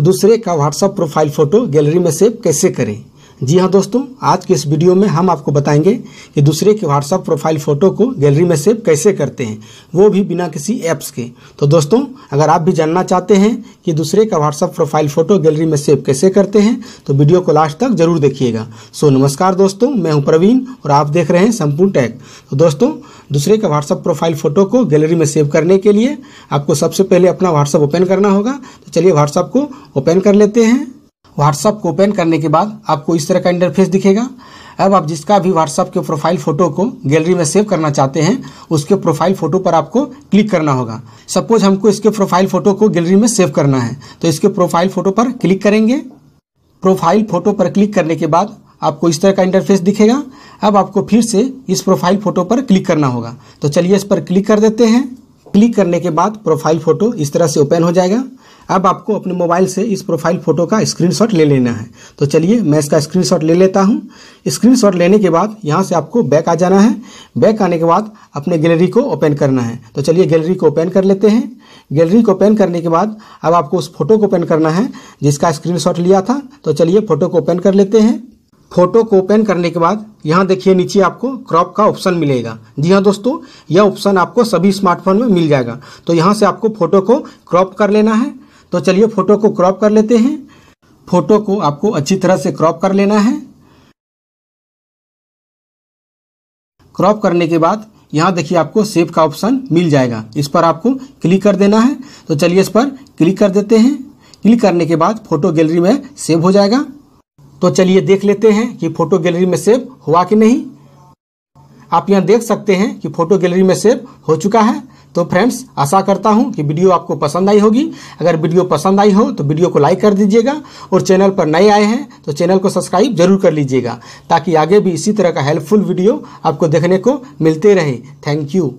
दूसरे का WhatsApp profile photo gallery में सेव कैसे करें जी हाँ दोस्तों आज के इस वीडियो में हम आपको बताएंगे कि दूसरे के व्हाट्सअप प्रोफाइल फ़ोटो को गैलरी में सेव कैसे करते हैं वो भी बिना किसी ऐप्स के तो दोस्तों अगर आप भी जानना चाहते हैं कि दूसरे का व्हाट्सअप प्रोफाइल फ़ोटो गैलरी में सेव कैसे करते हैं तो वीडियो को लास्ट तक जरूर देखिएगा सो नमस्कार दोस्तों मैं हूँ प्रवीण और आप देख रहे हैं संपूर्ण टैग तो दोस्तों दूसरे का व्हाट्सअप प्रोफाइल फ़ोटो को गैलरी में सेव करने के लिए आपको सबसे पहले अपना व्हाट्सअप ओपन करना होगा तो चलिए व्हाट्सअप को ओपन कर लेते हैं व्हाट्सअप को ओपन करने के बाद आपको इस तरह का इंटरफेस दिखेगा अब आप जिसका भी व्हाट्सअप के प्रोफाइल फोटो को गैलरी में सेव करना चाहते हैं उसके प्रोफाइल फोटो पर आपको क्लिक करना होगा सपोज हमको इसके प्रोफाइल फोटो को गैलरी में सेव करना है तो इसके प्रोफाइल फोटो पर क्लिक करेंगे प्रोफाइल फोटो पर क्लिक करने के बाद आपको इस तरह का इंटरफेस दिखेगा अब आपको फिर से इस प्रोफाइल फोटो पर क्लिक करना होगा तो चलिए इस पर क्लिक कर देते हैं क्लिक करने के बाद प्रोफाइल फ़ोटो इस तरह से ओपन हो जाएगा अब आपको अपने मोबाइल से इस प्रोफाइल फ़ोटो का स्क्रीनशॉट ले लेना है तो चलिए मैं इसका स्क्रीनशॉट ले लेता हूँ स्क्रीनशॉट लेने के बाद यहाँ से आपको बैक आ जाना है बैक आने के बाद अपने गैलरी को ओपन करना है तो चलिए गैलरी को ओपन कर लेते हैं गैलरी को ओपन करने के बाद अब आपको उस फोटो को ओपन करना है जिसका स्क्रीन लिया था तो चलिए फ़ोटो को ओपन कर लेते हैं फोटो को ओपन करने के बाद यहाँ देखिए नीचे आपको क्रॉप का ऑप्शन मिलेगा जी हाँ दोस्तों यह ऑप्शन आपको सभी स्मार्टफोन में मिल जाएगा तो यहाँ से आपको फोटो को क्रॉप कर लेना है तो चलिए फोटो को क्रॉप कर लेते हैं फोटो को आपको अच्छी तरह से क्रॉप कर लेना है क्रॉप करने के बाद यहाँ देखिए आपको सेव का ऑप्शन मिल जाएगा इस पर आपको क्लिक कर देना है तो चलिए इस पर क्लिक कर देते हैं क्लिक करने के बाद फोटो गैलरी में सेव हो जाएगा तो चलिए देख लेते हैं कि फोटो गैलरी में सेव हुआ कि नहीं आप यहाँ देख सकते हैं कि फोटो गैलरी में सेव हो चुका है तो फ्रेंड्स आशा करता हूँ कि वीडियो आपको पसंद आई होगी अगर वीडियो पसंद आई हो तो वीडियो को लाइक कर दीजिएगा और चैनल पर नए आए हैं तो चैनल को सब्सक्राइब जरूर कर लीजिएगा ताकि आगे भी इसी तरह का हेल्पफुल वीडियो आपको देखने को मिलते रहे थैंक यू